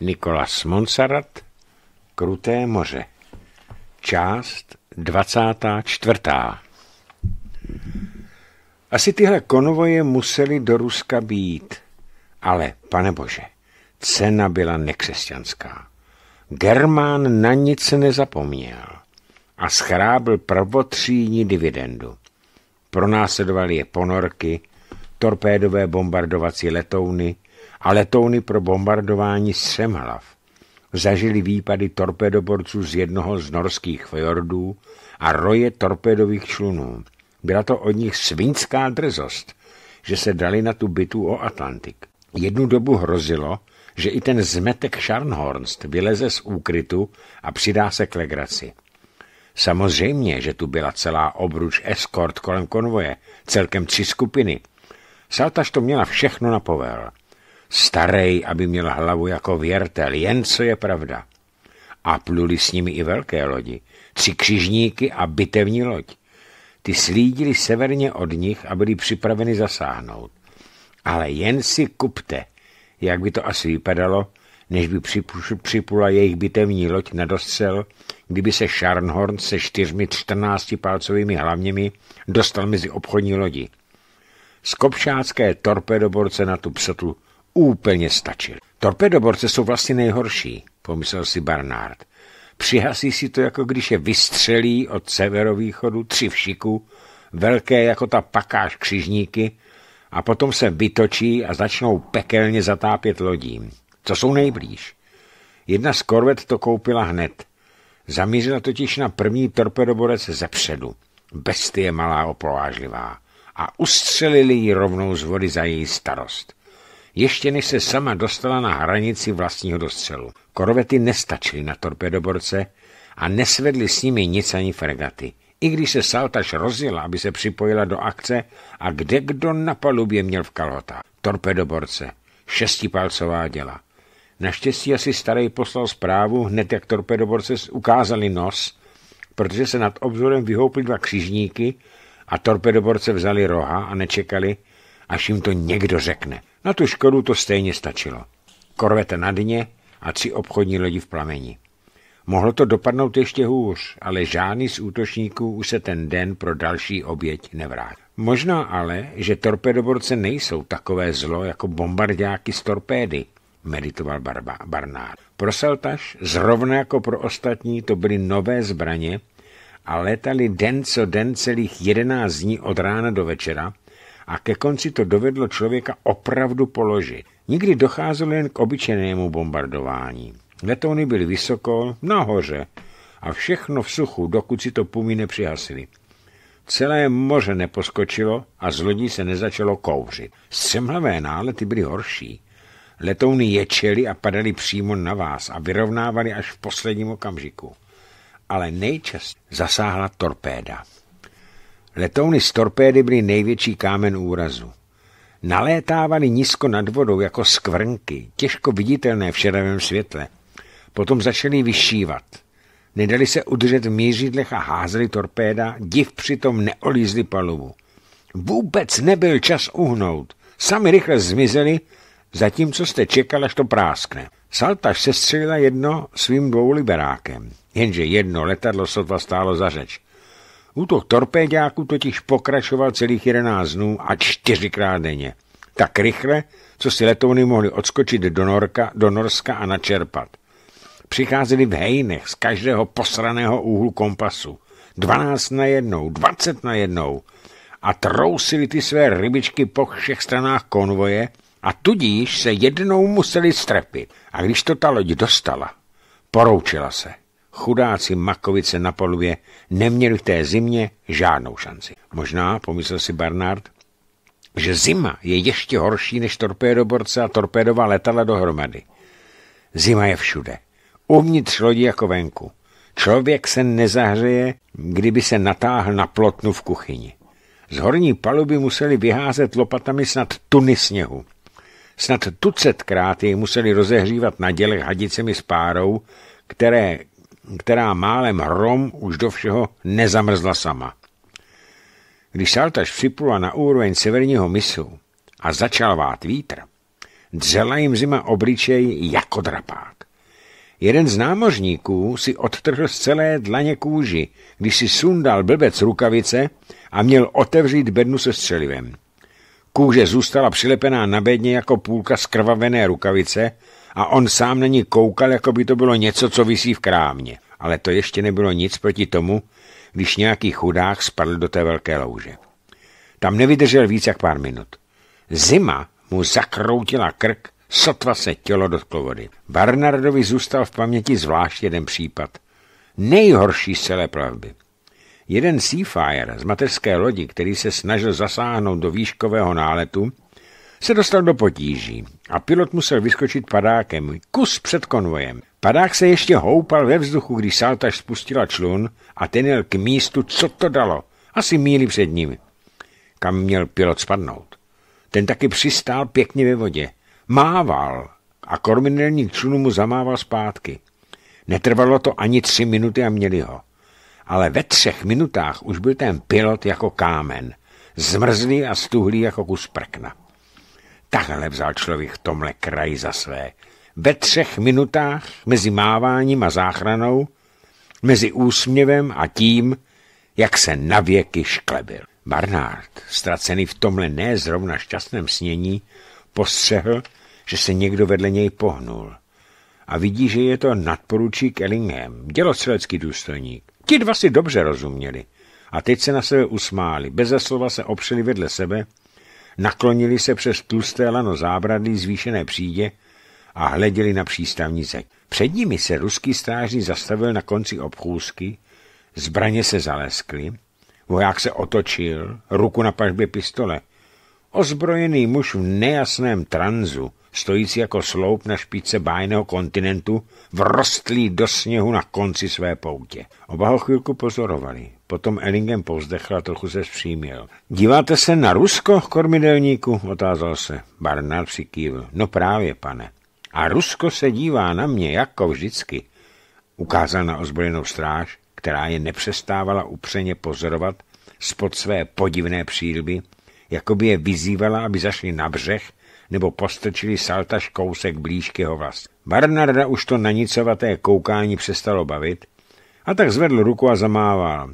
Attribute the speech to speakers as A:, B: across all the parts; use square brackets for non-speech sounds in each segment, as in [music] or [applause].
A: Nikolas Monsarat Kruté moře Část 24. Asi tyhle konvoje museli do Ruska být. Ale, pane bože, cena byla nekřesťanská. Germán na nic nezapomněl a schrábl prvotříní dividendu. Pronásledovali je ponorky, torpédové bombardovací letouny, a letouny pro bombardování Semhlav zažili výpady torpedoborců z jednoho z norských fjordů a roje torpedových člunů. Byla to od nich svinská drzost, že se dali na tu bitu o Atlantik. Jednu dobu hrozilo, že i ten zmetek Scharnhorst vyleze z úkrytu a přidá se k legraci. Samozřejmě, že tu byla celá obruč eskort kolem konvoje, celkem tři skupiny. Saltaš to měla všechno na povel – starý, aby měl hlavu jako věrtel, jen co je pravda. A pluli s nimi i velké lodi, tři křižníky a bitevní loď. Ty slídili severně od nich a byli připraveni zasáhnout. Ale jen si kupte, jak by to asi vypadalo, než by připula jejich bitevní loď na dostřel, kdyby se Scharnhorn se čtyřmi čtrnáctipálcovými hlavněmi dostal mezi obchodní lodi. Skopšácké torpedoborce na tu psotlu Úplně stačil. Torpedoborce jsou vlastně nejhorší, pomyslel si Barnard. Přihasí si to, jako když je vystřelí od severovýchodu tři v šiku, velké jako ta pakáž křižníky, a potom se vytočí a začnou pekelně zatápět lodím. Co jsou nejblíž? Jedna z korvet to koupila hned. Zamířila totiž na první torpedoborec ze předu. Bestie malá opovážlivá. A ustřelili ji rovnou z vody za její starost ještě než se sama dostala na hranici vlastního dostřelu. Korvety nestačily na torpedoborce a nesvedly s nimi nic ani fregaty. I když se Saltaš rozjela, aby se připojila do akce a kde kdo na palubě měl v kalota Torpedoborce, šestipalcová děla. Naštěstí asi starý poslal zprávu, hned jak torpedoborce ukázali nos, protože se nad obzorem vyhoupli dva křižníky a torpedoborce vzali roha a nečekali, až jim to někdo řekne. Na tu škodu to stejně stačilo. Korveta na dně a tři obchodní lodi v plameni. Mohlo to dopadnout ještě hůř, ale žádný z útočníků už se ten den pro další oběť nevrátil. Možná ale, že torpedoborce nejsou takové zlo jako bombardáky z torpédy, meditoval Barba, Barnard. Pro Seltaš, zrovna jako pro ostatní, to byly nové zbraně a letali den co den celých jedenáct dní od rána do večera, a ke konci to dovedlo člověka opravdu položit. Nikdy docházelo jen k obyčejnému bombardování. Letouny byly vysoko, nahoře a všechno v suchu, dokud si to pumí nepřihasili. Celé moře neposkočilo a z lodí se nezačalo kouřit. Semhlavé nálety byly horší. Letouny ječely a padaly přímo na vás a vyrovnávali až v posledním okamžiku. Ale nejčastěji zasáhla torpéda. Letouny z torpédy byly největší kámen úrazu. Nalétávaly nízko nad vodou jako skvrnky, těžko viditelné v šedavém světle. Potom začaly vyšívat. Nedali se udržet v mířidlech a házeli torpéda, div přitom neolízli palubu. Vůbec nebyl čas uhnout. Sami rychle zmizeli, zatímco jste čekal, až to práskne. Saltaš se střelila jedno svým dvouliberákem, jenže jedno letadlo sotva stálo za řeč. Útok torpédáků totiž pokračoval celých 11 dnů a čtyřikrát denně. Tak rychle, co si letouny mohly odskočit do, Norka, do Norska a načerpat. Přicházeli v hejnech z každého posraného úhlu kompasu. 12 na jednou, 20 na jednou. A trousili ty své rybičky po všech stranách konvoje a tudíž se jednou museli strepit. A když to ta loď dostala, poroučila se. Chudáci Makovice na polově neměli v té zimě žádnou šanci. Možná, pomyslel si Barnard, že zima je ještě horší než torpédoborce a torpédová letadla dohromady. Zima je všude. Uvnitř lodi jako venku. Člověk se nezahřeje, kdyby se natáhl na plotnu v kuchyni. Z horní paluby museli vyházet lopatami snad tuny sněhu. Snad tucetkrát jej museli rozehřívat na dělech hadicemi s párou, které která málem hrom už do všeho nezamrzla sama. Když saltaž připula na úroveň severního misu a začal vát vítr, dřela jim zima obličej jako drapák. Jeden z námořníků si odtrhl z celé dlaně kůži, když si sundal blbec rukavice a měl otevřít bednu se střelivem. Kůže zůstala přilepená na bedně jako půlka skrvavené rukavice a on sám na ní koukal, jako by to bylo něco, co visí v krámě. Ale to ještě nebylo nic proti tomu, když nějaký chudák spadl do té velké louže. Tam nevydržel víc jak pár minut. Zima mu zakroutila krk, sotva se tělo dotklo vody. Barnardovi zůstal v paměti zvlášť jeden případ. Nejhorší z celé plavby. Jeden Seafire z mateřské lodi, který se snažil zasáhnout do výškového náletu, se dostal do potíží a pilot musel vyskočit padákem, kus před konvojem. Padák se ještě houpal ve vzduchu, když saltaž spustila člun a ten jel k místu, co to dalo, asi míli před ním, kam měl pilot spadnout. Ten taky přistál pěkně ve vodě. Mával a kormidelník člunu mu zamával zpátky. Netrvalo to ani tři minuty a měli ho. Ale ve třech minutách už byl ten pilot jako kámen, zmrzlý a stuhlý jako kus prkna takhle vzal člověk v tomhle kraji za své. Ve třech minutách mezi máváním a záchranou, mezi úsměvem a tím, jak se navěky šklebil. Barnard, ztracený v tomhle nezrovna šťastném snění, postřehl, že se někdo vedle něj pohnul. A vidí, že je to nadporučík Ellingham, dělostřelecký důstojník. Ti dva si dobře rozuměli. A teď se na sebe usmáli, bez slova se opřeli vedle sebe naklonili se přes tlusté lano zábradlí zvýšené přídě a hleděli na zeď. Před nimi se ruský strážní zastavil na konci obchůzky, zbraně se zaleskly, voják se otočil, ruku na pažbě pistole. Ozbrojený muž v nejasném tranzu, stojící jako sloup na špičce bájného kontinentu, vrostlý do sněhu na konci své poutě. Oba ho chvilku pozorovali. Potom Ellingem povzdechl a trochu se zpříměl. Díváte se na Rusko, kormidelníku? otázal se. Barnard přikývl. No právě, pane. A Rusko se dívá na mě jako vždycky. Ukázal na ozbrojenou stráž, která je nepřestávala upřeně pozorovat spod své podivné přílby, jako by je vyzývala, aby zašli na břeh nebo postrčili saltaž kousek blíž k jeho vlast. Barnarda už to nanicovaté koukání přestalo bavit a tak zvedl ruku a zamával.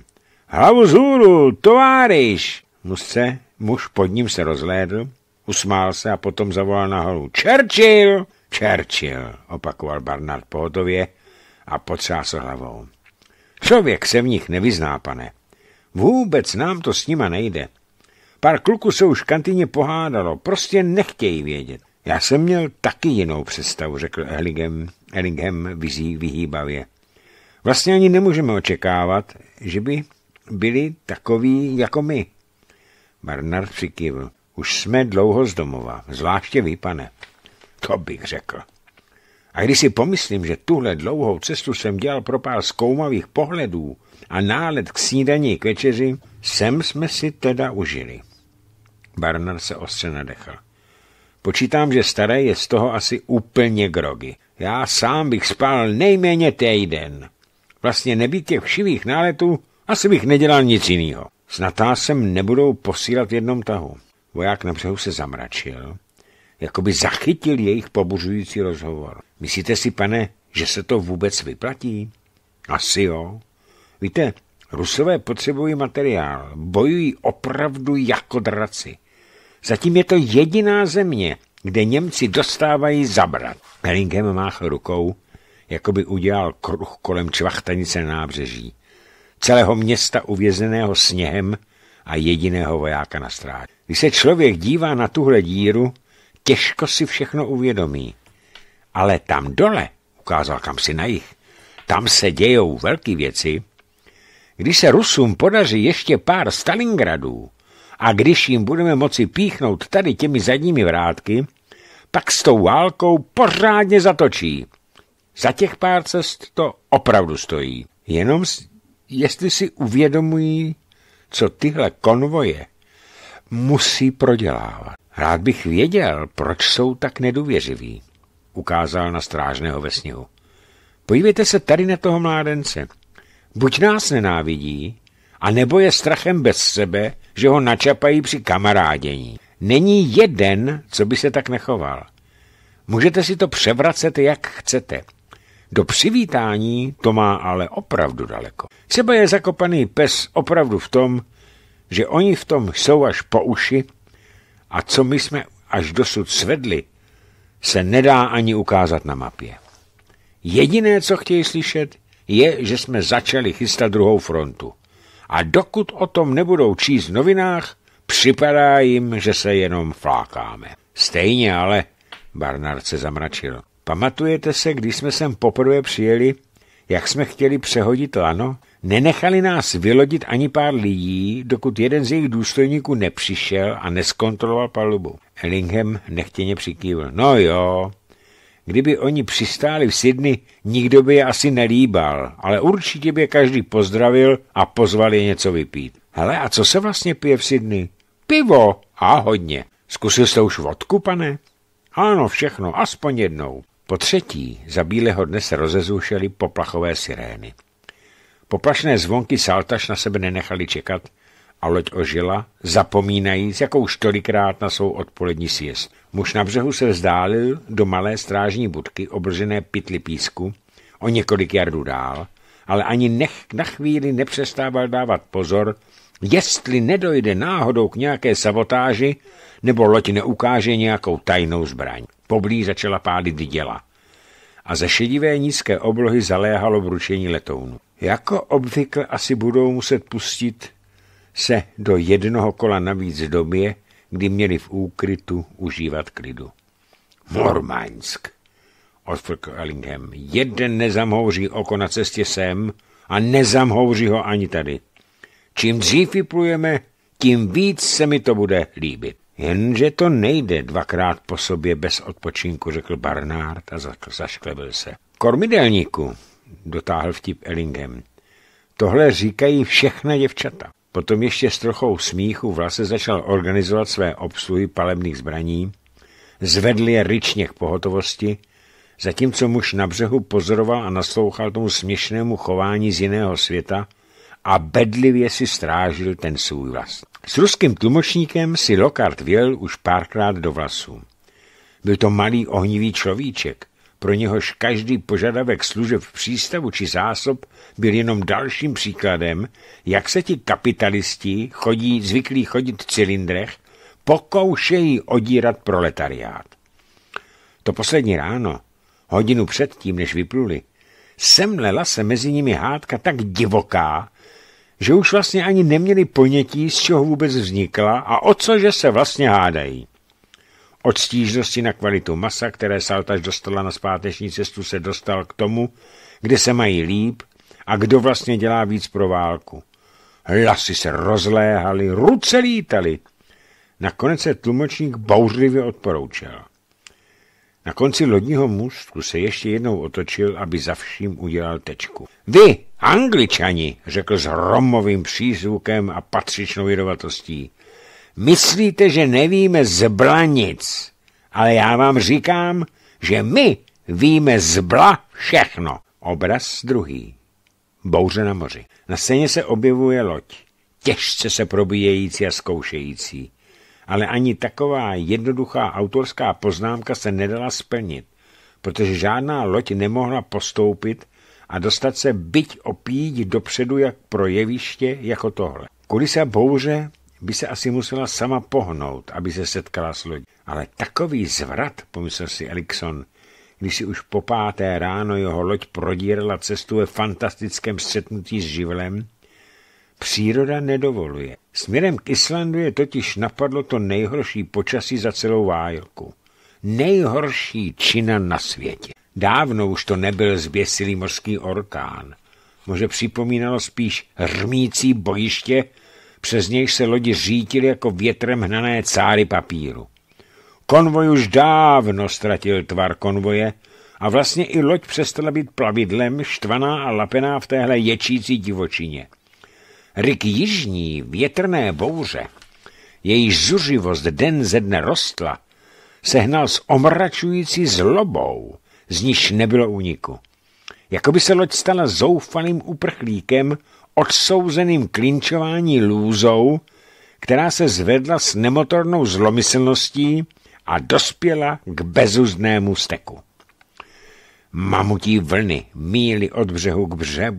A: Hlavu zůru, továriš! továryš! Nusce, muž pod ním se rozlédl, usmál se a potom zavolal nahoru. Churchill! Churchill, opakoval Barnard pohotově a potřásl hlavou. Člověk se v nich nevyzná, pane. Vůbec nám to s nima nejde. Pár kluků se už kantině pohádalo, prostě nechtějí vědět. Já jsem měl taky jinou představu, řekl Ellingham, Ellingham vyzí vyhýbavě. Vlastně ani nemůžeme očekávat, že by byli takoví jako my. Barnard přikývl. Už jsme dlouho z domova, zvláště vy, pane. To bych řekl. A když si pomyslím, že tuhle dlouhou cestu jsem dělal pro pár zkoumavých pohledů a nálet k snídaní k večeři, sem jsme si teda užili. Barnard se ostře nadechl. Počítám, že staré je z toho asi úplně grogy. Já sám bych spal nejméně týden. Vlastně nebýt těch všivých náletů, asi bych nedělal nic jiného. S natásem nebudou posílat v jednom tahu. Voják na břehu se zamračil, jako by zachytil jejich pobuřující rozhovor. Myslíte si, pane, že se to vůbec vyplatí? Asi jo. Víte, Rusové potřebují materiál, bojují opravdu jako draci. Zatím je to jediná země, kde Němci dostávají zabrat. Bellingham máchl rukou, jako by udělal kruh kolem čvachtanice nábřeží celého města uvězeného sněhem a jediného vojáka na stráži. Když se člověk dívá na tuhle díru, těžko si všechno uvědomí. Ale tam dole, ukázal kam si na jich, tam se dějou velké věci. Když se Rusům podaří ještě pár Stalingradů a když jim budeme moci píchnout tady těmi zadními vrátky, pak s tou válkou pořádně zatočí. Za těch pár cest to opravdu stojí. Jenom jestli si uvědomují, co tyhle konvoje musí prodělávat. Rád bych věděl, proč jsou tak nedůvěřiví, ukázal na strážného ve sněhu. Podívejte se tady na toho mládence. Buď nás nenávidí, a nebo je strachem bez sebe, že ho načapají při kamarádění. Není jeden, co by se tak nechoval. Můžete si to převracet, jak chcete. Do přivítání to má ale opravdu daleko. Třeba je zakopaný pes opravdu v tom, že oni v tom jsou až po uši a co my jsme až dosud svedli, se nedá ani ukázat na mapě. Jediné, co chtějí slyšet, je, že jsme začali chystat druhou frontu. A dokud o tom nebudou číst v novinách, připadá jim, že se jenom flákáme. Stejně ale, Barnard se zamračil, Pamatujete se, když jsme sem poprvé přijeli, jak jsme chtěli přehodit lano? Nenechali nás vylodit ani pár lidí, dokud jeden z jejich důstojníků nepřišel a neskontroloval palubu. Ellingham nechtěně přikývil. No jo, kdyby oni přistáli v Sydney, nikdo by je asi nelíbal, ale určitě by je každý pozdravil a pozval je něco vypít. Hele, a co se vlastně pije v Sydney? Pivo a hodně. Zkusil jste už vodku, pane? Ano, všechno, aspoň jednou. Po třetí za bílého dne se rozezušely poplachové sirény. Poplašné zvonky saltaš na sebe nenechali čekat a loď ožila, zapomínajíc, jakou už tolikrát na svou odpolední sjezd. Muž na břehu se vzdálil do malé strážní budky, obržené pytli písku, o několik jardů dál, ale ani nech na chvíli nepřestával dávat pozor Jestli nedojde náhodou k nějaké sabotáži, nebo loď neukáže nějakou tajnou zbraň. Poblíž začala pálit děla a ze šedivé nízké oblohy zaléhalo vručení letounu. Jako obvykle asi budou muset pustit se do jednoho kola navíc v době, kdy měli v úkrytu užívat klidu. Vormaňsk, odfrkl Ellingham. Jeden nezamhouří oko na cestě sem a nezamhouří ho ani tady. Čím dřív vyplujeme, tím víc se mi to bude líbit. Jenže to nejde dvakrát po sobě bez odpočinku, řekl Barnard a zašklebil se. Kormidelníku, dotáhl vtip Ellingem. Tohle říkají všechna děvčata. Potom ještě s trochou smíchu vlase začal organizovat své obsluhy palebných zbraní, zvedl je ryčně k pohotovosti, zatímco muž na břehu pozoroval a naslouchal tomu směšnému chování z jiného světa, a bedlivě si strážil ten svůj vlas. S ruským tlumočníkem si Lockhart věl už párkrát do vlasů. Byl to malý ohnivý človíček, pro něhož každý požadavek služeb v přístavu či zásob byl jenom dalším příkladem, jak se ti kapitalisti, chodí, zvyklí chodit v cylindrech, pokoušejí odírat proletariát. To poslední ráno, hodinu předtím, než vypluli, semlela se mezi nimi hádka tak divoká, že už vlastně ani neměli ponětí, z čeho vůbec vznikla a o co, že se vlastně hádají. Od stížnosti na kvalitu masa, které Saltaž dostala na zpáteční cestu, se dostal k tomu, kde se mají líp a kdo vlastně dělá víc pro válku. Hlasy se rozléhaly, ruce lítaly. Nakonec se tlumočník bouřlivě odporoučel. Na konci lodního můstku se ještě jednou otočil, aby za vším udělal tečku. Vy, angličani, řekl s hromovým přízvukem a patřičnou jedovatostí, myslíte, že nevíme zblanic, ale já vám říkám, že my víme zbla všechno. Obraz druhý. Bouře na moři. Na scéně se objevuje loď, těžce se probíjející a zkoušející ale ani taková jednoduchá autorská poznámka se nedala splnit, protože žádná loď nemohla postoupit a dostat se byť opíť dopředu jak pro jeviště jako tohle. Kulisa bouře by se asi musela sama pohnout, aby se setkala s lodí. Ale takový zvrat, pomyslel si Elikson, když si už po páté ráno jeho loď prodírala cestu ve fantastickém střetnutí s živlem, příroda nedovoluje. Směrem k Islandu je totiž napadlo to nejhorší počasí za celou válku. Nejhorší čina na světě. Dávno už to nebyl zběsilý mořský orkán. Može připomínalo spíš hrmící bojiště, přes něj se lodi řítily jako větrem hnané cáry papíru. Konvoj už dávno ztratil tvar konvoje a vlastně i loď přestala být plavidlem, štvaná a lapená v téhle ječící divočině. Ryk jižní větrné bouře, její zuřivost den ze dne rostla, sehnal s omračující zlobou, z níž nebylo úniku. Jakoby se loď stala zoufalým uprchlíkem, odsouzeným klinčování lůzou, která se zvedla s nemotornou zlomyslností a dospěla k bezuznému steku. Mamutí vlny míly od břehu k, bře,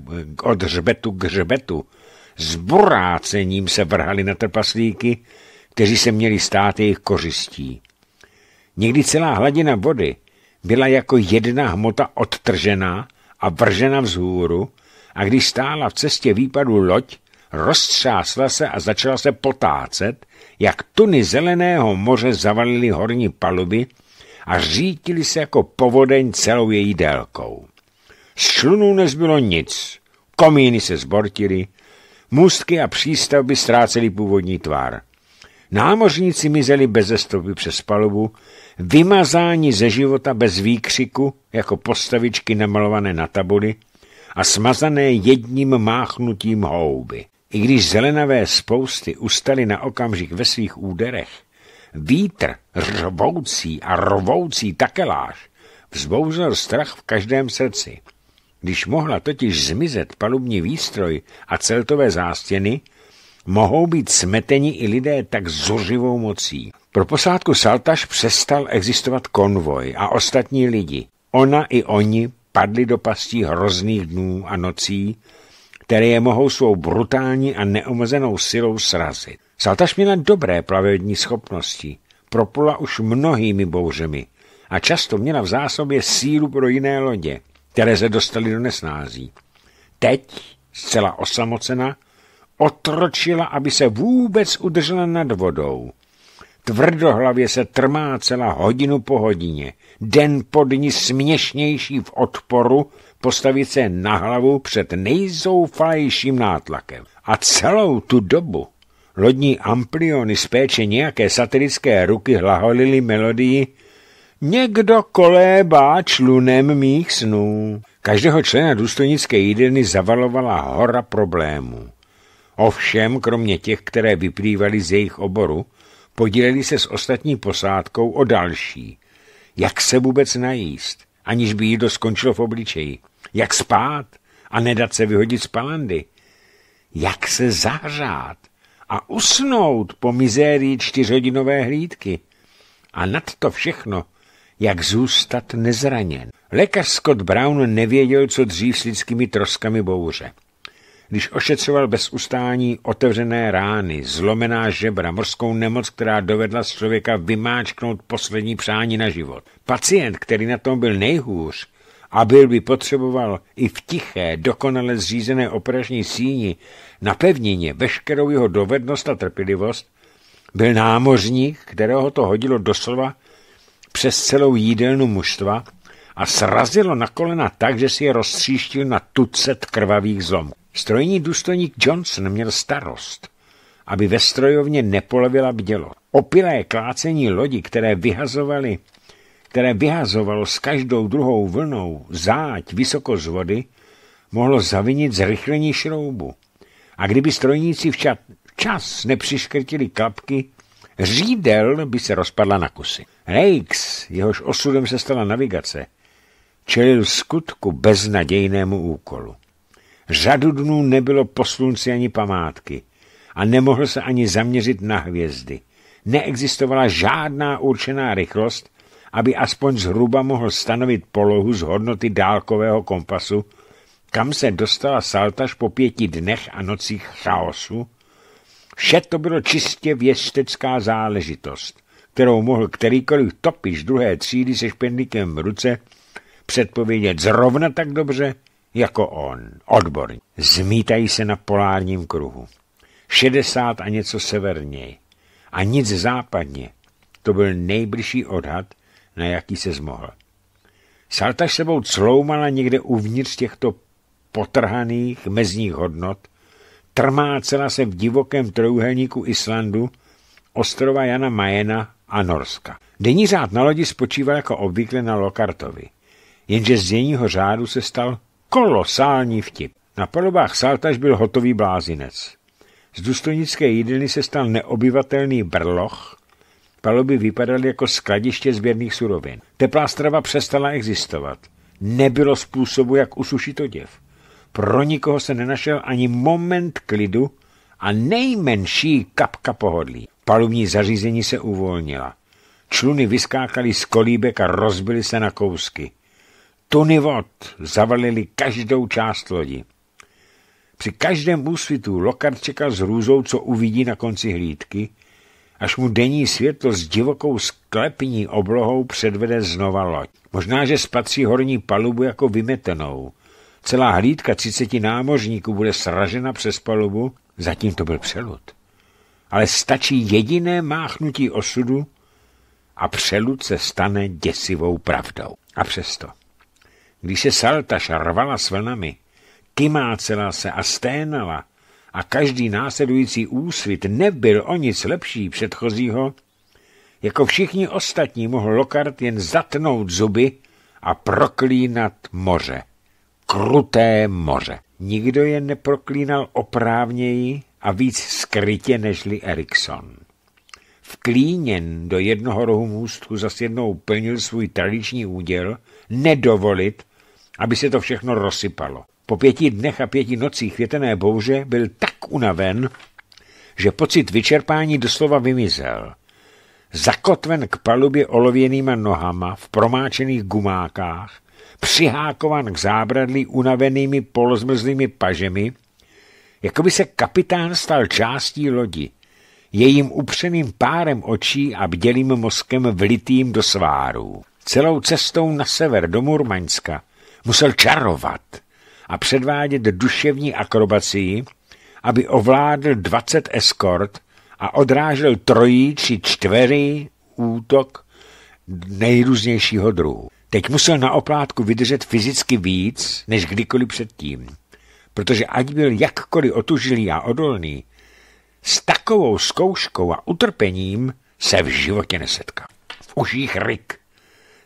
A: od hřbetu k hřbetu, s burácením se vrhali na trpaslíky, kteří se měli stát jejich kořistí. Někdy celá hladina vody byla jako jedna hmota odtržená a vržena vzhůru a když stála v cestě výpadu loď, roztřásla se a začala se potácet, jak tuny zeleného moře zavalily horní paluby a řítili se jako povodeň celou její délkou. Z člunů nezbylo nic, komíny se zbortily, Můstky a přístavby ztrácely původní tvár. Námořníci mizeli bez stopy přes palubu, vymazáni ze života bez výkřiku, jako postavičky namalované na tabuli, a smazané jedním máchnutím houby. I když zelenavé spousty ustaly na okamžik ve svých úderech, vítr, řvoucí a rovoucí takelář, vzbouzel strach v každém srdci. Když mohla totiž zmizet palubní výstroj a celtové zástěny, mohou být smeteni i lidé tak zuřivou mocí. Pro posádku Saltaš přestal existovat konvoj a ostatní lidi. Ona i oni padli do pastí hrozných dnů a nocí, které je mohou svou brutální a neomezenou silou srazit. Saltaš měla dobré plavební schopnosti, propula už mnohými bouřemi a často měla v zásobě sílu pro jiné lodě které se do nesnází. Teď, zcela osamocena, otročila, aby se vůbec udržela nad vodou. Tvrdohlavě se trmácela hodinu po hodině, den po dni směšnější v odporu postavit se na hlavu před nejzoufalejším nátlakem. A celou tu dobu lodní ampliony z péče nějaké satirické ruky hlaholily melodii Někdo kolébá člunem mých snů. Každého člena důstojnické jídelny zavalovala hora problémů. Ovšem, kromě těch, které vyplývaly z jejich oboru, podíleli se s ostatní posádkou o další. Jak se vůbec najíst, aniž by jídlo skončilo v obličeji? Jak spát a nedat se vyhodit z palandy? Jak se zahřát a usnout po mizérii čtyřhodinové hlídky? A nad to všechno – jak zůstat nezraněn. Lékař Scott Brown nevěděl, co dřív s lidskými troskami bouře. Když ošetřoval bez ustání otevřené rány, zlomená žebra, morskou nemoc, která dovedla z člověka vymáčknout poslední přání na život. Pacient, který na tom byl nejhůř, a byl by potřeboval i v tiché, dokonale zřízené operační síni na pevnině veškerou jeho dovednost a trpělivost, byl námořník, kterého to hodilo doslova přes celou jídelnu mužstva a srazilo na kolena tak, že si je roztříštil na tucet krvavých zlomů. Strojní důstojník Johnson měl starost, aby ve strojovně nepolevila bdělo. Opilé klácení lodi, které vyhazovali, které vyhazovalo s každou druhou vlnou záď vysoko z vody, mohlo zavinit zrychlení šroubu. A kdyby strojníci včas, nepřiškrtili klapky, Řídel by se rozpadla na kusy. Rakes, jehož osudem se stala navigace, čelil skutku beznadějnému úkolu. Řadu dnů nebylo po slunci ani památky a nemohl se ani zaměřit na hvězdy. Neexistovala žádná určená rychlost, aby aspoň zhruba mohl stanovit polohu z hodnoty dálkového kompasu, kam se dostala saltaž po pěti dnech a nocích chaosu, Vše to bylo čistě věstecká záležitost, kterou mohl kterýkoliv topiš druhé třídy se špendlíkem v ruce předpovědět zrovna tak dobře, jako on, odborník. Zmítají se na polárním kruhu. 60 a něco severněji. A nic západně. To byl nejbližší odhad, na jaký se zmohl. Saltaž sebou cloumala někde uvnitř těchto potrhaných mezních hodnot Trmácela se v divokém trojuhelníku Islandu, ostrova Jana Majena a Norska. Denní řád na lodi spočíval jako obvykle na Lokartovi, jenže z denního řádu se stal kolosální vtip. Na polobách Saltaž byl hotový blázinec. Z důstojnické jídelny se stal neobyvatelný brloch, paluby vypadaly jako skladiště sběrných surovin. Teplá strava přestala existovat. Nebylo způsobu, jak usušit oděv. Pro nikoho se nenašel ani moment klidu a nejmenší kapka pohodlí. Palubní zařízení se uvolnila. Čluny vyskákaly z kolíbek a rozbily se na kousky. Tuny vod zavalily každou část lodi. Při každém úsvitu Lokard čekal s hrůzou, co uvidí na konci hlídky, až mu denní světlo s divokou sklepní oblohou předvede znova loď. Možná, že spatří horní palubu jako vymetenou, Celá hlídka třiceti námořníků bude sražena přes palubu, zatím to byl přelud. Ale stačí jediné máchnutí osudu a přelud se stane děsivou pravdou. A přesto, když se Saltaš rvala s vlnami, kymácela se a sténala a každý následující úsvit nebyl o nic lepší předchozího, jako všichni ostatní mohl Lokart jen zatnout zuby a proklínat moře kruté moře. Nikdo je neproklínal oprávněji a víc skrytě nežli Erikson. Vklíněn do jednoho rohu můstku zas jednou plnil svůj tradiční úděl, nedovolit, aby se to všechno rozsypalo. Po pěti dnech a pěti nocích větené bouře byl tak unaven, že pocit vyčerpání doslova vymizel. Zakotven k palubě olověnýma nohama v promáčených gumákách, přihákovan k zábradlí unavenými polozmrzlými pažemi, jako by se kapitán stal částí lodi, jejím upřeným párem očí a bdělým mozkem vlitým do sváru. Celou cestou na sever do Murmaňska musel čarovat a předvádět duševní akrobacii, aby ovládl 20 eskort a odrážel trojí či čtverý útok nejrůznějšího druhu. Teď musel na oplátku vydržet fyzicky víc, než kdykoliv předtím, protože ať byl jakkoliv otužilý a odolný, s takovou zkouškou a utrpením se v životě nesetkal. V užích ryk,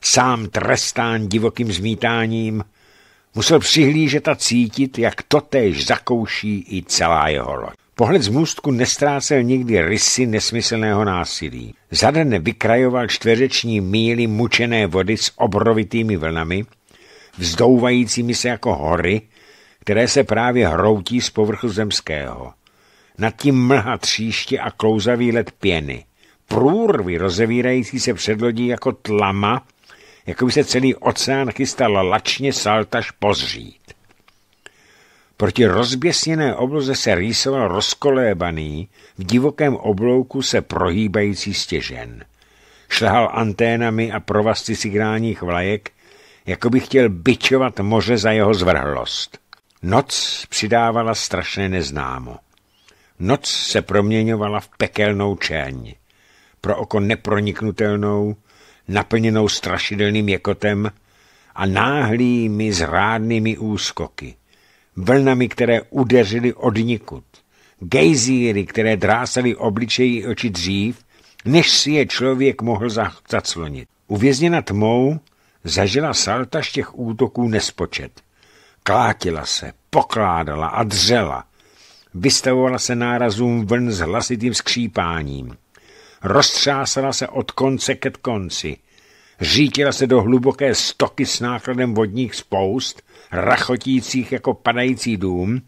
A: sám trestán divokým zmítáním, musel přihlížet a cítit, jak totéž zakouší i celá jeho loď. Pohled z můstku nestrácel nikdy rysy nesmyslného násilí. Za den vykrajoval čtveřeční míly mučené vody s obrovitými vlnami, vzdouvajícími se jako hory, které se právě hroutí z povrchu zemského. Nad tím mlha tříště a klouzavý let pěny. Průrvy rozevírající se předlodí jako tlama, jako by se celý oceán chystal lačně saltaž pozřít. Proti rozběsněné obloze se rýsoval rozkolébaný, v divokém oblouku se prohýbající stěžen. Šlehal anténami a provazci signálních vlajek, jako by chtěl byčovat moře za jeho zvrhlost. Noc přidávala strašné neznámo. Noc se proměňovala v pekelnou čeň, pro oko neproniknutelnou, naplněnou strašidelným jekotem a náhlými zrádnými úskoky vlnami, které udeřily od nikud. Gejzíry, které drásaly obličeji oči dřív, než si je člověk mohl zaclonit. Uvězněna tmou zažila Saltaš těch útoků nespočet. Klátila se, pokládala a dřela. Vystavovala se nárazům vln s hlasitým skřípáním. Roztřásala se od konce ke konci. Řítila se do hluboké stoky s nákladem vodních spoust – rachotících jako padající dům,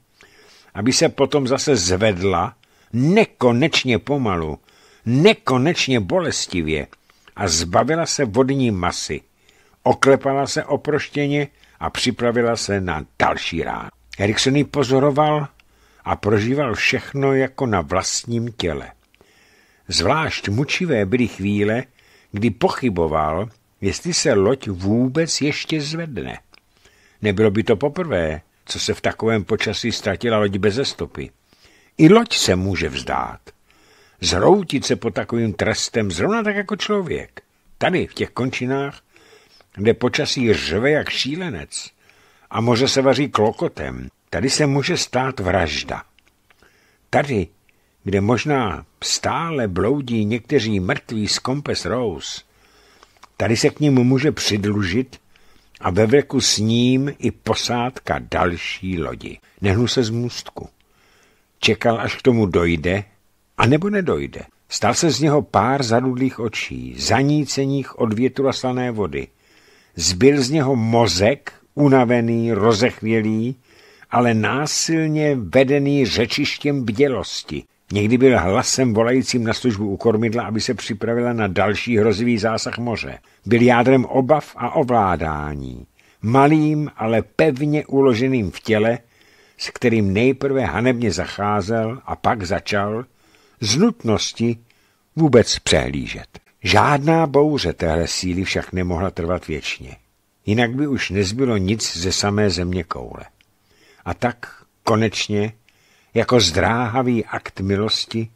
A: aby se potom zase zvedla nekonečně pomalu, nekonečně bolestivě a zbavila se vodní masy. Oklepala se oproštěně a připravila se na další rán. Erikson ji pozoroval a prožíval všechno jako na vlastním těle. Zvlášť mučivé byly chvíle, kdy pochyboval, jestli se loď vůbec ještě zvedne. Nebylo by to poprvé, co se v takovém počasí ztratila loď beze stopy. I loď se může vzdát. Zroutit se pod takovým trestem, zrovna tak jako člověk. Tady, v těch končinách, kde počasí řve jak šílenec a moře se vaří klokotem, tady se může stát vražda. Tady, kde možná stále bloudí někteří mrtví z Compass Rose, tady se k ním může přidlužit a ve vleku s ním i posádka další lodi. Nehnu se z můstku. Čekal, až k tomu dojde, a nebo nedojde. Stal se z něho pár zadudlých očí, zanícených od větru a slané vody. Zbyl z něho mozek, unavený, rozechvělý, ale násilně vedený řečištěm bdělosti. Někdy byl hlasem volajícím na službu u kormidla, aby se připravila na další hrozivý zásah moře. Byl jádrem obav a ovládání. Malým, ale pevně uloženým v těle, s kterým nejprve hanebně zacházel a pak začal z nutnosti vůbec přehlížet. Žádná bouře téhle síly však nemohla trvat věčně. Jinak by už nezbylo nic ze samé země koule. A tak konečně jako zdráhavý akt milosti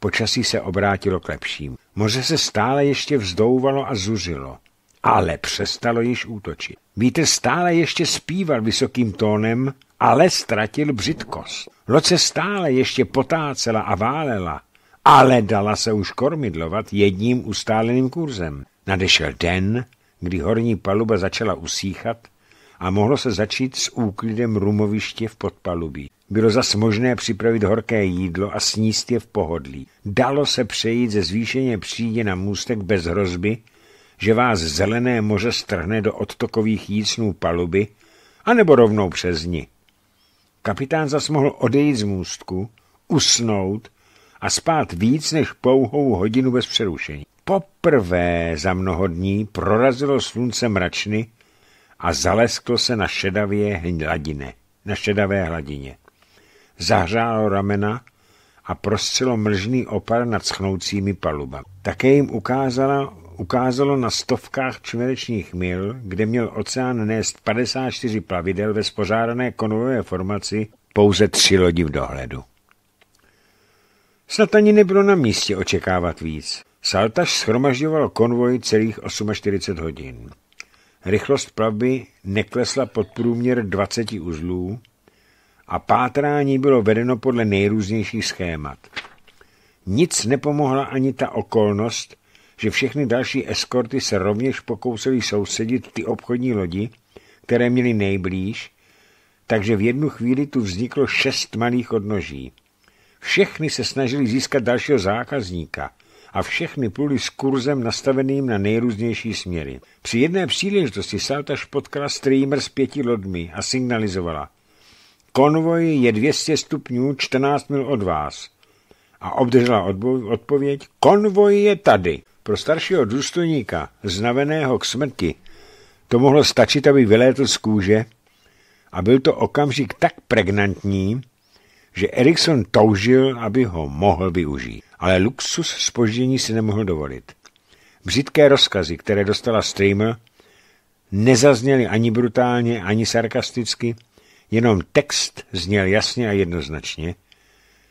A: počasí se obrátilo k lepším. Moře se stále ještě vzdouvalo a zuřilo, ale přestalo již útočit. Vítr stále ještě zpíval vysokým tónem, ale ztratil břitkost. Loď se stále ještě potácela a válela, ale dala se už kormidlovat jedním ustáleným kurzem. Nadešel den, kdy horní paluba začala usíchat a mohlo se začít s úklidem rumoviště v podpalubí. Bylo zas možné připravit horké jídlo a sníst je v pohodlí. Dalo se přejít ze zvýšeně přídě na můstek bez hrozby, že vás zelené moře strhne do odtokových jícnů paluby, anebo rovnou přes ní. Kapitán zas mohl odejít z můstku, usnout a spát víc než pouhou hodinu bez přerušení. Poprvé za mnoho dní prorazilo slunce mračny a zalesklo se na šedavé hladině. Na šedavé hladině zahřálo ramena a prostřelo mlžný opar nad schnoucími palubami. Také jim ukázala, ukázalo na stovkách čmerečních mil, kde měl oceán nést 54 plavidel ve spořádané konvojové formaci pouze tři lodi v dohledu. Snad ani nebylo na místě očekávat víc. Saltaž schromažďoval konvoj celých 48 hodin. Rychlost plavby neklesla pod průměr 20 uzlů, a pátrání bylo vedeno podle nejrůznějších schémat. Nic nepomohla ani ta okolnost, že všechny další eskorty se rovněž pokousily sousedit ty obchodní lodi, které měly nejblíž, takže v jednu chvíli tu vzniklo šest malých odnoží. Všechny se snažili získat dalšího zákazníka a všechny pluli s kurzem nastaveným na nejrůznější směry. Při jedné příležitosti Saltaš potkala streamer s pěti lodmi a signalizovala – Konvoj je 200 stupňů, 14 mil od vás. A obdržela odpověď, konvoj je tady. Pro staršího důstojníka, znaveného k smrti, to mohlo stačit, aby vylétl z kůže a byl to okamžik tak pregnantní, že Erikson toužil, aby ho mohl využít. Ale luxus spoždění si nemohl dovolit. Břitké rozkazy, které dostala Streamer, nezazněly ani brutálně, ani sarkasticky, jenom text zněl jasně a jednoznačně,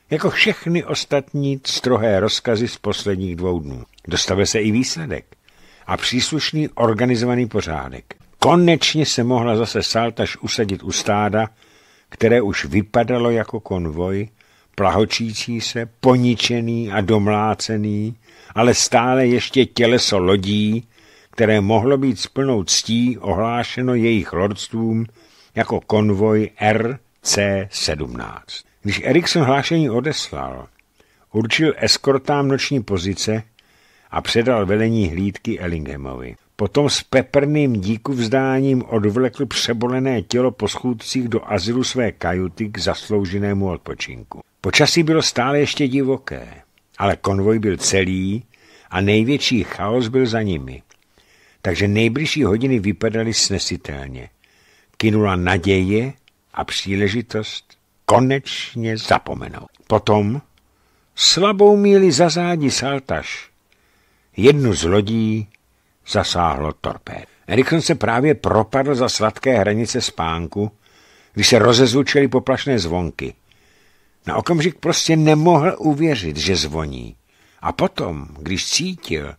A: jako všechny ostatní strohé rozkazy z posledních dvou dnů. Dostavil se i výsledek a příslušný organizovaný pořádek. Konečně se mohla zase Saltaš usadit u stáda, které už vypadalo jako konvoj, plahočící se, poničený a domlácený, ale stále ještě těleso lodí, které mohlo být s plnou ctí ohlášeno jejich lordstvům jako konvoj RC-17. Když Erikson hlášení odeslal, určil eskortám noční pozice a předal velení hlídky Ellinghamovi. Potom s peprným díku vzdáním odvlekl přebolené tělo po schůdcích do azylu své kajuty k zaslouženému odpočinku. Počasí bylo stále ještě divoké, ale konvoj byl celý a největší chaos byl za nimi. Takže nejbližší hodiny vypadaly snesitelně skynula naděje a příležitost konečně zapomenout. Potom slabou míli za zádi saltaž. Jednu z lodí zasáhlo torpéd. Erikson se právě propadl za sladké hranice spánku, když se rozezvučily poplašné zvonky. Na okamžik prostě nemohl uvěřit, že zvoní. A potom, když cítil,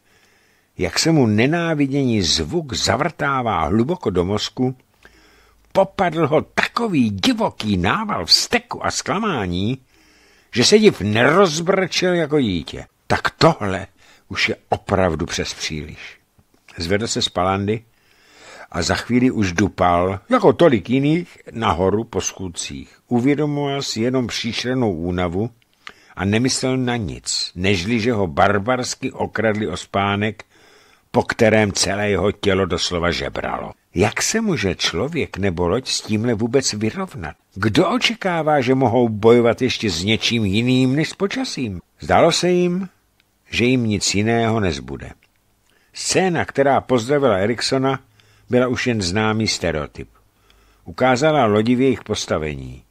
A: jak se mu nenávidění zvuk zavrtává hluboko do mozku, popadl ho takový divoký nával vzteku a zklamání, že se div nerozbrčil jako dítě. Tak tohle už je opravdu přes příliš. Zvedl se z palandy a za chvíli už dupal, jako tolik jiných, nahoru po skutcích. Uvědomoval si jenom příšernou únavu a nemyslel na nic, nežli, že ho barbarsky okradli o spánek, po kterém celé jeho tělo doslova žebralo. Jak se může člověk nebo loď s tímhle vůbec vyrovnat? Kdo očekává, že mohou bojovat ještě s něčím jiným než s počasím? Zdálo se jim, že jim nic jiného nezbude. Scéna, která pozdravila Eriksona, byla už jen známý stereotyp. Ukázala lodi v jejich postavení.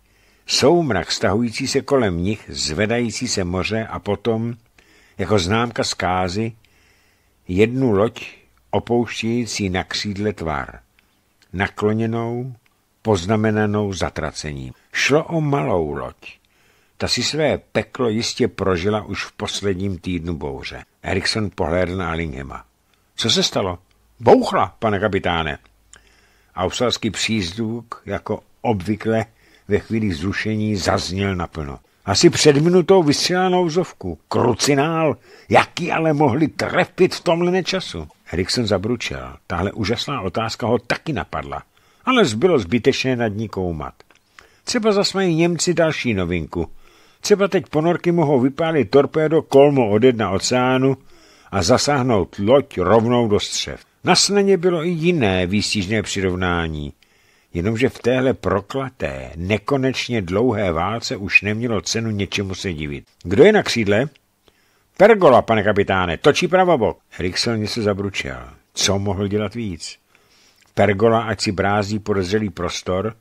A: Soumrak stahující se kolem nich, zvedající se moře a potom, jako známka zkázy, jednu loď opouštějící na křídle tvár nakloněnou, poznamenanou zatracením. Šlo o malou loď. Ta si své peklo jistě prožila už v posledním týdnu bouře. Erikson pohlédl na Alinghema. Co se stalo? Bouchla, pane kapitáne. Australský přízduk, jako obvykle, ve chvíli zrušení zazněl naplno. Asi před minutou vysílá nouzovku. Krucinál, jaký ale mohli trefit v tomhle nečasu? Rickson zabručel. Tahle úžasná otázka ho taky napadla, ale zbylo zbytečné nad ní koumat. Třeba zas mají Němci další novinku. Třeba teď ponorky mohou vypálit torpédo kolmo od jedna oceánu a zasáhnout loď rovnou do střev. Na sneně bylo i jiné výstížné přirovnání. Jenomže v téhle proklaté, nekonečně dlouhé válce už nemělo cenu něčemu se divit. Kdo je na křídle? Pergola, pane kapitáne, točí pravobok. Rixel něco zabručel. Co mohl dělat víc? Pergola, ať si brází podezřelý prostor,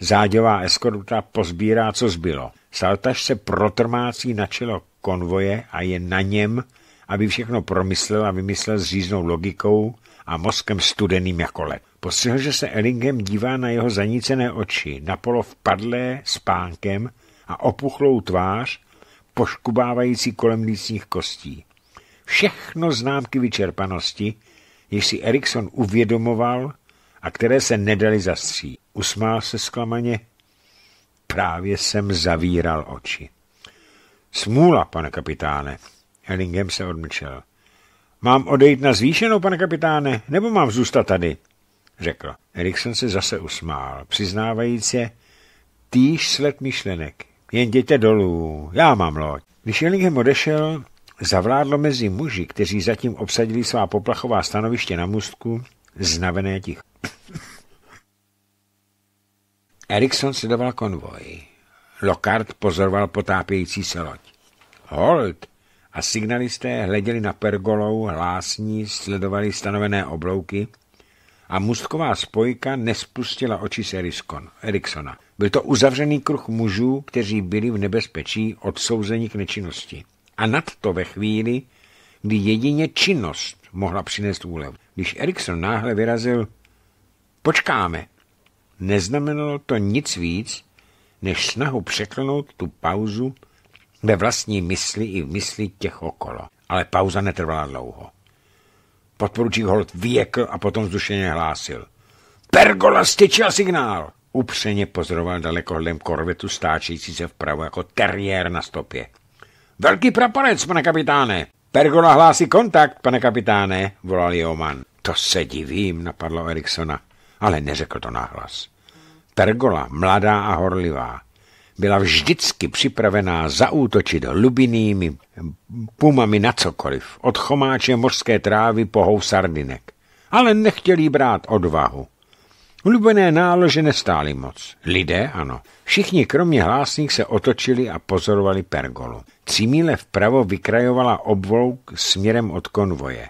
A: záďová eskorta pozbírá, co zbylo. Saltaš se protrmácí na čelo konvoje a je na něm, aby všechno promyslel a vymyslel s říznou logikou a mozkem studeným jako let. Postřihl, že se Ellinghem dívá na jeho zanícené oči, napolo vpadlé spánkem a opuchlou tvář poškubávající kolem lícních kostí. Všechno známky vyčerpanosti, jež si Erikson uvědomoval a které se nedali zastří. Usmál se zklamaně. Právě jsem zavíral oči. Smůla, pane kapitáne. Ellingham se odmlčel. Mám odejít na zvýšenou, pane kapitáne, nebo mám zůstat tady? Řekl. Erikson se zase usmál, přiznávajíc je týž sled myšlenek. Jen jděte dolů, já mám loď. Když Jellingham odešel, zavládlo mezi muži, kteří zatím obsadili svá poplachová stanoviště na mostku, znavené ticho. [laughs] Erikson sledoval konvoj. Lockhart pozoroval potápějící se loď. Hold! A signalisté hleděli na pergolou, hlásní, sledovali stanovené oblouky – a mustková spojka nespustila oči se Eriksona. Byl to uzavřený kruh mužů, kteří byli v nebezpečí odsouzeni k nečinnosti. A nadto ve chvíli, kdy jedině činnost mohla přinést úlev. Když Erikson náhle vyrazil počkáme, neznamenalo to nic víc, než snahu překlenout tu pauzu ve vlastní mysli i v mysli těch okolo. Ale pauza netrvala dlouho. Podporučík Holt vyjekl a potom zdušeně hlásil. Pergola styčil signál! Upřeně pozoroval dalekohledem korvetu stáčející se vpravo jako teriér na stopě. Velký praporec, pane kapitáne! Pergola hlásí kontakt, pane kapitáne, volal Joman. To se divím, napadlo Eriksona, ale neřekl to nahlas. Pergola, mladá a horlivá, byla vždycky připravená zaútočit hlubinými pumami na cokoliv, od chomáče mořské trávy po housardinek. Ale nechtěli brát odvahu. Hlubené nálože nestály moc. Lidé, ano. Všichni kromě hlásných se otočili a pozorovali pergolu. Cimíle vpravo vykrajovala obvouk směrem od konvoje.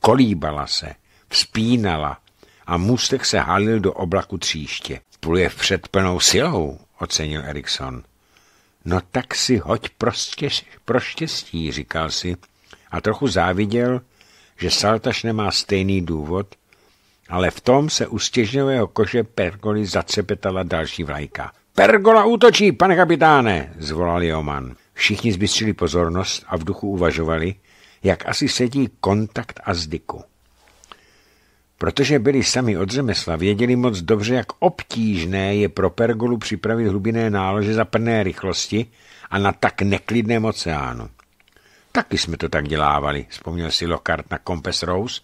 A: Kolíbala se, vzpínala a můstek se halil do oblaku tříště. Pluje před plnou silou, ocenil Erikson. No tak si hoď prostě pro štěstí, říkal si a trochu záviděl, že Saltaš nemá stejný důvod, ale v tom se u stěžňového kože Pergoli zacepetala další vlajka. Pergola útočí, pane kapitáne, zvolal Joman. Všichni zbystřili pozornost a v duchu uvažovali, jak asi sedí kontakt a zdyku. Protože byli sami od řemesla, věděli moc dobře, jak obtížné je pro pergolu připravit hlubinné nálože za prné rychlosti a na tak neklidném oceánu. Taky jsme to tak dělávali, vzpomněl si Lockhart na Compass Rose,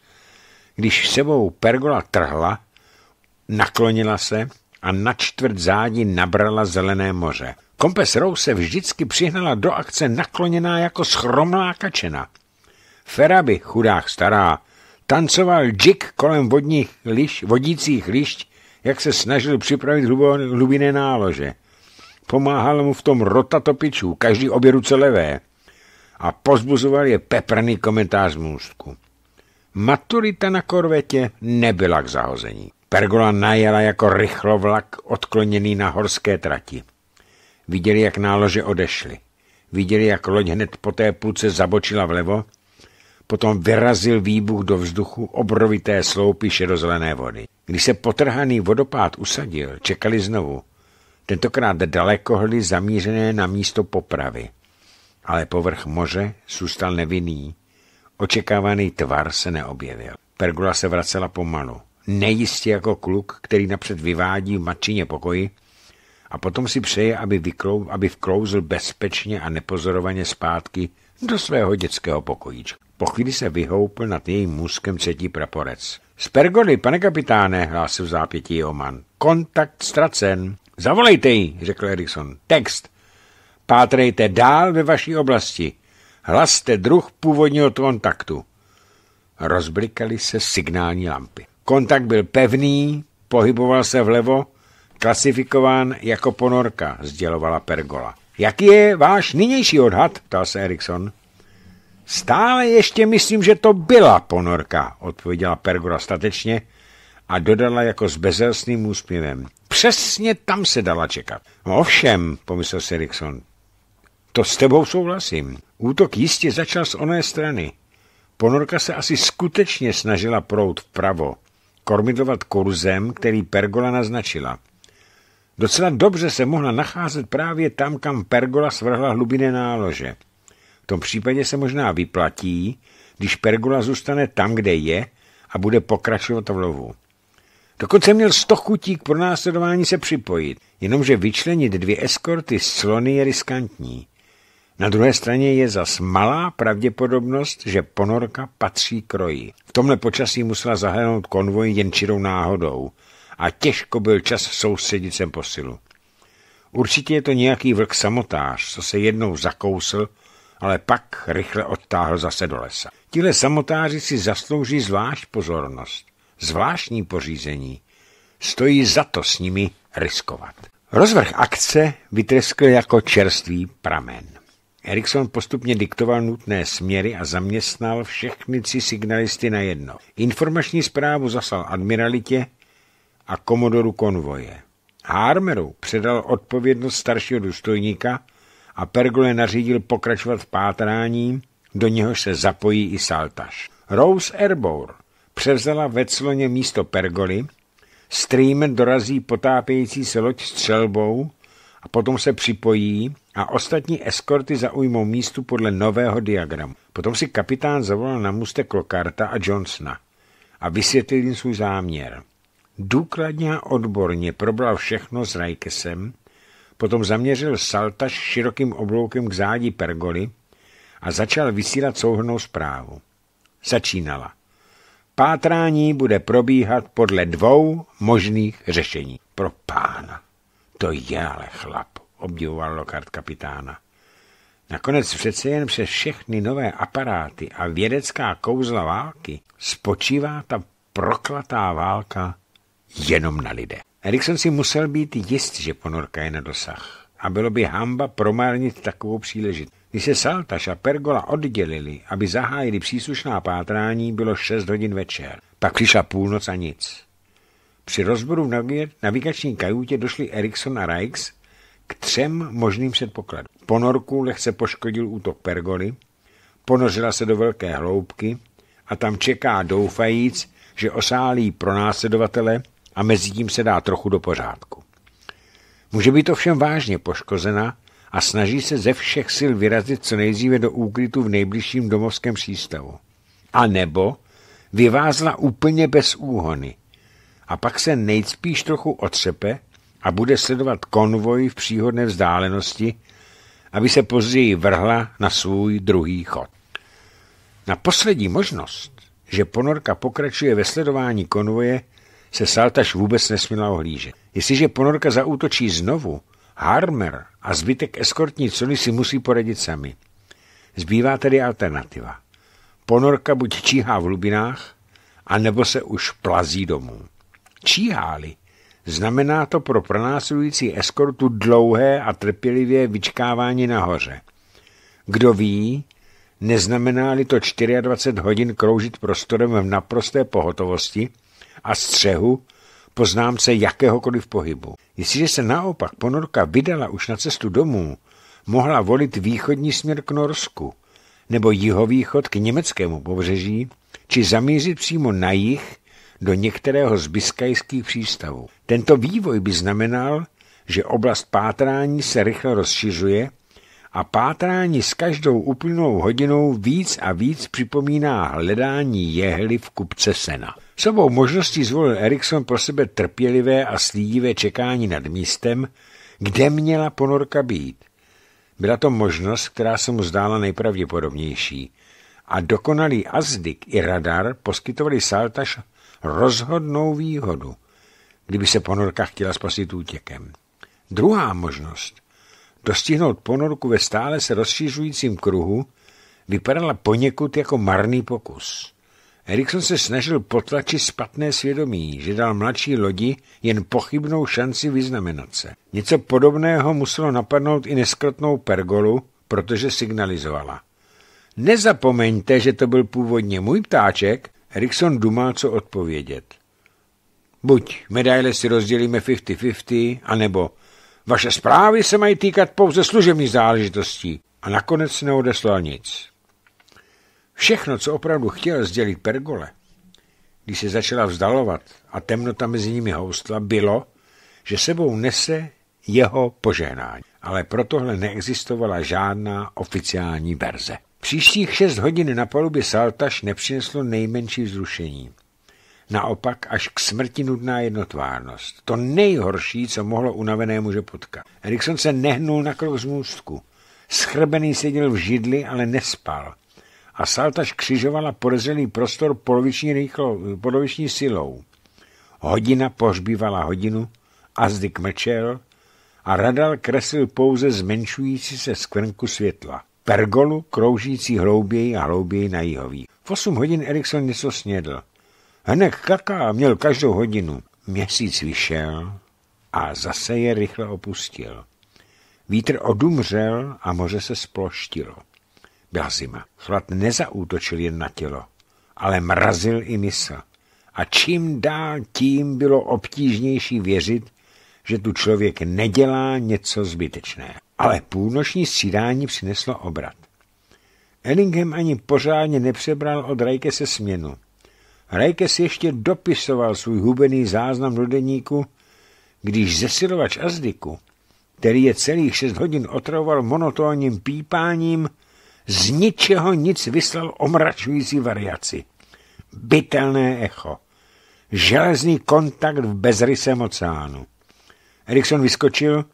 A: když sebou pergola trhla, naklonila se a na čtvrt zádi nabrala zelené moře. Compass Rose se vždycky přihnala do akce nakloněná jako schromlá kačena. Feraby, chudák stará, Tancoval džik kolem vodních liš, vodících lišť, jak se snažil připravit hlubiné nálože. Pomáhal mu v tom rota topičů, každý obě ruce levé. A pozbuzoval je peprný komentář z můstku. Maturita na korvetě nebyla k zahození. Pergola najela jako rychlovlak odkloněný na horské trati. Viděli, jak nálože odešly. Viděli, jak loď hned po té půlce zabočila vlevo Potom vyrazil výbuch do vzduchu obrovité sloupy šedozelené vody. Když se potrhaný vodopád usadil, čekali znovu. Tentokrát hly zamířené na místo popravy. Ale povrch moře zůstal nevinný. Očekávaný tvar se neobjevil. Pergula se vracela pomalu. Nejistě jako kluk, který napřed vyvádí v matčině pokoji, a potom si přeje, aby, vyklou, aby vklouzl bezpečně a nepozorovaně zpátky do svého dětského pokojíčku. Po chvíli se vyhoupl nad jejím můzkem třetí praporec. Z pergody, pane kapitáne, hlásil zápětí Oman. Kontakt ztracen. Zavolejte ji, řekl Erikson. Text. Pátrejte dál ve vaší oblasti. Hlaste druh původního kontaktu. Rozblikaly se signální lampy. Kontakt byl pevný, pohyboval se vlevo, klasifikován jako ponorka, sdělovala Pergola. Jaký je váš nynější odhad? ptal se Erikson. Stále ještě myslím, že to byla ponorka, odpověděla Pergora statečně a dodala jako s bezelsným úspěvem. Přesně tam se dala čekat. No ovšem, pomyslel si Rickson, to s tebou souhlasím. Útok jistě začal z oné strany. Ponorka se asi skutečně snažila prout vpravo, kormidlovat kurzem, který Pergola naznačila. Docela dobře se mohla nacházet právě tam, kam Pergola svrhla hlubiné nálože tom případě se možná vyplatí, když pergola zůstane tam, kde je a bude pokračovat v lovu. Dokonce měl sto chutí k pronásledování se připojit, jenomže vyčlenit dvě eskorty z clony je riskantní. Na druhé straně je zas malá pravděpodobnost, že ponorka patří kroji. V tomhle počasí musela zahrnout konvoj jen čirou náhodou a těžko byl čas soustředit sem posilu. Určitě je to nějaký vlk samotář, co se jednou zakousl ale pak rychle odtáhl zase do lesa. Tile samotáři si zaslouží zvlášť pozornost, zvláštní pořízení. Stojí za to s nimi riskovat. Rozvrh akce vytreskl jako čerstvý pramen. Erikson postupně diktoval nutné směry a zaměstnal všechny tři signalisty na jedno. Informační zprávu zaslal admiralitě a komodoru konvoje. Harmeru předal odpovědnost staršího důstojníka a Pergole nařídil pokračovat v pátrání, do něhož se zapojí i Saltaš. Rose Erbour převzala ve cloně místo Pergoly, stream dorazí potápějící se loď střelbou a potom se připojí a ostatní eskorty zaujmou místu podle nového diagramu. Potom si kapitán zavolal na muste Klokarta a Johnsona a vysvětlil jim svůj záměr. Důkladně a odborně probral všechno s Rajkesem potom zaměřil saltaž širokým obloukem k zádi pergoly a začal vysílat souhrnou zprávu. Začínala. Pátrání bude probíhat podle dvou možných řešení. Pro pána. To je ale chlap, obdivoval Lokard kapitána. Nakonec přece jen přes všechny nové aparáty a vědecká kouzla války spočívá ta proklatá válka jenom na lidech. Erikson si musel být jist, že ponorka je na dosah. A bylo by hamba promárnit takovou příležitost. Když se Saltaš a Pergola oddělili, aby zahájili příslušná pátrání, bylo 6 hodin večer. Pak přišla půlnoc a nic. Při rozboru v navigační kajutě došli Erikson a Rikes k třem možným předpokladům. Ponorku lehce poškodil útok Pergoly, ponořila se do velké hloubky a tam čeká doufajíc, že osálí pronásledovatele a mezi tím se dá trochu do pořádku. Může být ovšem vážně poškozena a snaží se ze všech sil vyrazit co nejdříve do úkrytu v nejbližším domovském přístavu. A nebo vyvázla úplně bez úhony a pak se nejspíš trochu otřepe a bude sledovat konvoj v příhodné vzdálenosti, aby se později vrhla na svůj druhý chod. Na poslední možnost, že ponorka pokračuje ve sledování konvoje, se Saltaš vůbec nesměla ohlížet. Jestliže ponorka zaútočí znovu, Harmer a zbytek eskortní cony si musí poradit sami. Zbývá tedy alternativa. Ponorka buď číhá v hlubinách, anebo se už plazí domů. Číháli znamená to pro pronásledující eskortu dlouhé a trpělivě vyčkávání nahoře. Kdo ví, neznamená-li to 24 hodin kroužit prostorem v naprosté pohotovosti, a střehu poznámce jakéhokoliv pohybu. Jestliže se naopak ponorka vydala už na cestu domů, mohla volit východní směr k Norsku nebo jihovýchod k německému pobřeží, či zamířit přímo na jih do některého z biskajských přístavů. Tento vývoj by znamenal, že oblast pátrání se rychle rozšiřuje a pátrání s každou uplynulou hodinou víc a víc připomíná hledání jehly v kupce sena. Sobou možností zvolil Erikson pro sebe trpělivé a slídivé čekání nad místem, kde měla ponorka být. Byla to možnost, která se mu zdála nejpravděpodobnější. A dokonalý Azdik i radar poskytovali Saltaš rozhodnou výhodu, kdyby se ponorka chtěla spasit útěkem. Druhá možnost, dostihnout ponorku ve stále se rozšířujícím kruhu, vypadala poněkud jako marný pokus. Erikson se snažil potlačit spatné svědomí, že dal mladší lodi jen pochybnou šanci vyznamenat se. Něco podobného muselo napadnout i neskrotnou pergolu, protože signalizovala. Nezapomeňte, že to byl původně můj ptáček, Erikson dumá, co odpovědět. Buď medaile si rozdělíme 50-50, anebo vaše zprávy se mají týkat pouze služební záležitostí. A nakonec neodeslal nic. Všechno, co opravdu chtěl sdělit Pergole, když se začala vzdalovat a temnota mezi nimi houstla, bylo, že sebou nese jeho požehnání. Ale pro tohle neexistovala žádná oficiální verze. Příštích šest hodin na palubě Saltaš nepřineslo nejmenší vzrušení. Naopak až k smrti nudná jednotvárnost. To nejhorší, co mohlo unavenému muže potkat. Erikson se nehnul na krok z můstku. Schrbený seděl v židli, ale nespal a Saltaš křižovala porezený prostor poloviční, rychlo, poloviční silou. Hodina pohřbívala hodinu, Azdik mlčel a Radal kreslil pouze zmenšující se skvrnku světla. Pergolu kroužící hlouběji a hlouběji na jihový. V 8 hodin Erikson něco snědl. Hnek kaká měl každou hodinu. Měsíc vyšel a zase je rychle opustil. Vítr odumřel a moře se sploštilo. Byla zima. Chlad nezaútočil jen na tělo, ale mrazil i mysl. A čím dál tím bylo obtížnější věřit, že tu člověk nedělá něco zbytečné. Ale půlnoční střídání přineslo obrat. Ellingham ani pořádně nepřebral od Rajke se směnu. Rajkes ještě dopisoval svůj hubený záznam do deníku, když zesilovač Azdiku, který je celých šest hodin otravoval monotónním pípáním, z ničeho nic vyslal omračující variaci. Bytelné echo. Železný kontakt v bezrysem oceánu. Erikson vyskočil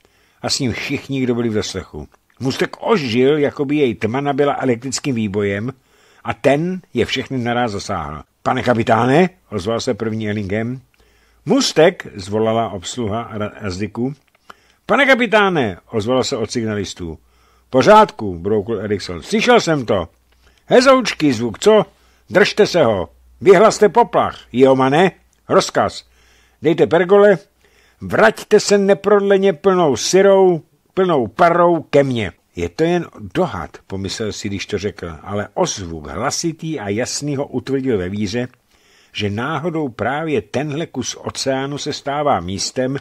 A: a s ním všichni, kdo byli v doslechu. Mustek ožil, jako by jej tma nabila elektrickým výbojem a ten je všechny naraz zasáhl. Pane kapitáne, ozval se první Ellingem. Mustek, zvolala obsluha Azdiku. Pane kapitáne, ozvalo se od signalistů pořádku, broukl Erikson. Slyšel jsem to. Hezoučký zvuk, co? Držte se ho. Vyhlaste poplach, jomane. Rozkaz. Dejte pergole. Vraťte se neprodleně plnou syrou, plnou parou ke mně. Je to jen dohad, pomyslel si, když to řekl, ale ozvuk hlasitý a jasný ho utvrdil ve víře, že náhodou právě tenhle kus oceánu se stává místem,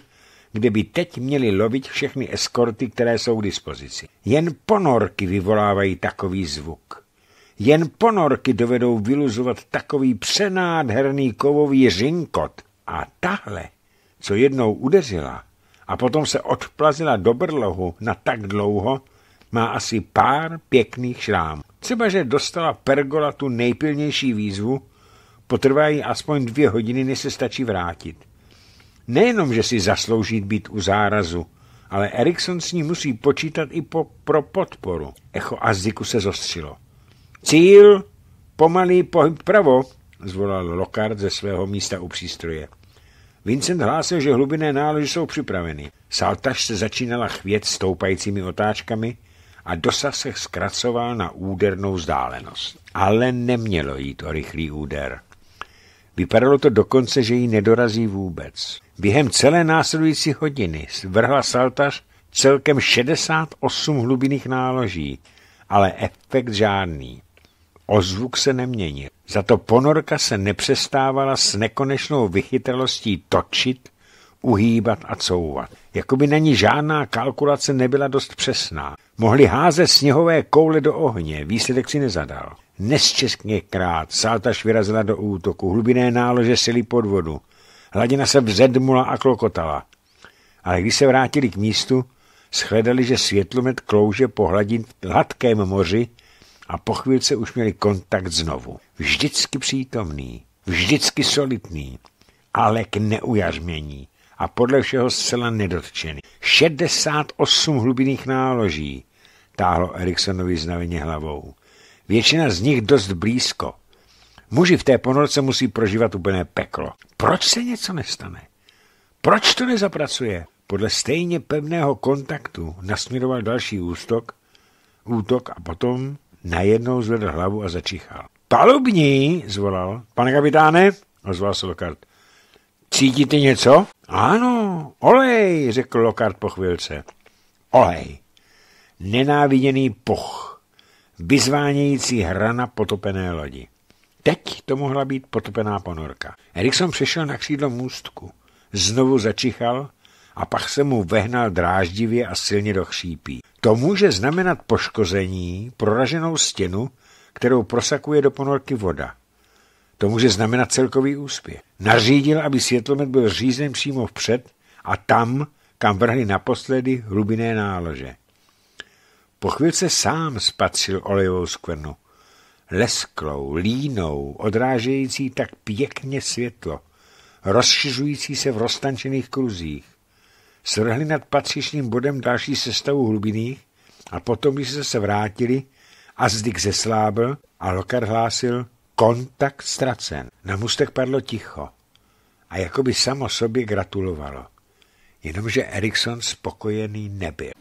A: kde by teď měli lovit všechny eskorty, které jsou k dispozici. Jen ponorky vyvolávají takový zvuk. Jen ponorky dovedou vyluzovat takový přenádherný kovový řinkot. A tahle, co jednou udeřila a potom se odplazila do brlohu na tak dlouho, má asi pár pěkných šrámů. Třeba, že dostala pergola tu nejpilnější výzvu, potrvá jí aspoň dvě hodiny, než se stačí vrátit. Nejenom, že si zaslouží být u zárazu, ale Erikson s ní musí počítat i po, pro podporu. Echo Aziku se zostřilo. Cíl, pomalý pohyb pravo, zvolal Lockhart ze svého místa u přístroje. Vincent hlásil, že hlubinné nálože jsou připraveny. Saltaž se začínala chvět stoupajícími otáčkami a dosah se zkracoval na údernou vzdálenost. Ale nemělo jít o rychlý úder. Vypadalo to dokonce, že ji nedorazí vůbec. Během celé následující hodiny vrhla saltař celkem 68 hlubinných náloží, ale efekt žádný. Ozvuk se neměnil. Za to ponorka se nepřestávala s nekonečnou vychytralostí točit, uhýbat a couvat. Jakoby na ní žádná kalkulace nebyla dost přesná. Mohli házet sněhové koule do ohně, výsledek si nezadal. Nesčeskněkrát saltaž vyrazila do útoku, hlubiné nálože sily pod vodu. Hladina se vzedmula a klokotala. Ale když se vrátili k místu, shledali, že světlomet klouže po hladin hladkém moři a po chvílce už měli kontakt znovu. Vždycky přítomný, vždycky solidný, ale k neujařmění a podle všeho zcela nedotčený. 68 hlubiných náloží, táhlo Eriksonovi znaveně hlavou. Většina z nich dost blízko, Muži v té ponorce musí prožívat úplné peklo. Proč se něco nestane? Proč to nezapracuje? Podle stejně pevného kontaktu nasměroval další ústok, útok a potom najednou zvedl hlavu a začichal. Palubní, zvolal. Pane kapitáne, ozval se Lokard. Cítíte něco? Ano, olej, řekl Lokard po chvilce. Olej. Nenáviděný poch. Vyzvánějící hrana potopené lodi. Teď to mohla být potopená ponorka. Erikson přešel na křídlo můstku. Znovu začichal a pak se mu vehnal dráždivě a silně do chřípí. To může znamenat poškození, proraženou stěnu, kterou prosakuje do ponorky voda. To může znamenat celkový úspěch. Nařídil, aby světlomet byl řízen přímo vpřed a tam, kam vrhli naposledy hlubiné nálože. Po chvilce sám spatřil olejovou skvrnu lesklou, línou, odrážející tak pěkně světlo, rozšiřující se v roztančených kruzích. Svrhli nad patřičným bodem další sestavu hlubiných a potom, když se, se vrátili, Azdik zeslábl a Lokar hlásil kontakt ztracen. Na mustek padlo ticho a jako by samo sobě gratulovalo. Jenomže Erikson spokojený nebyl.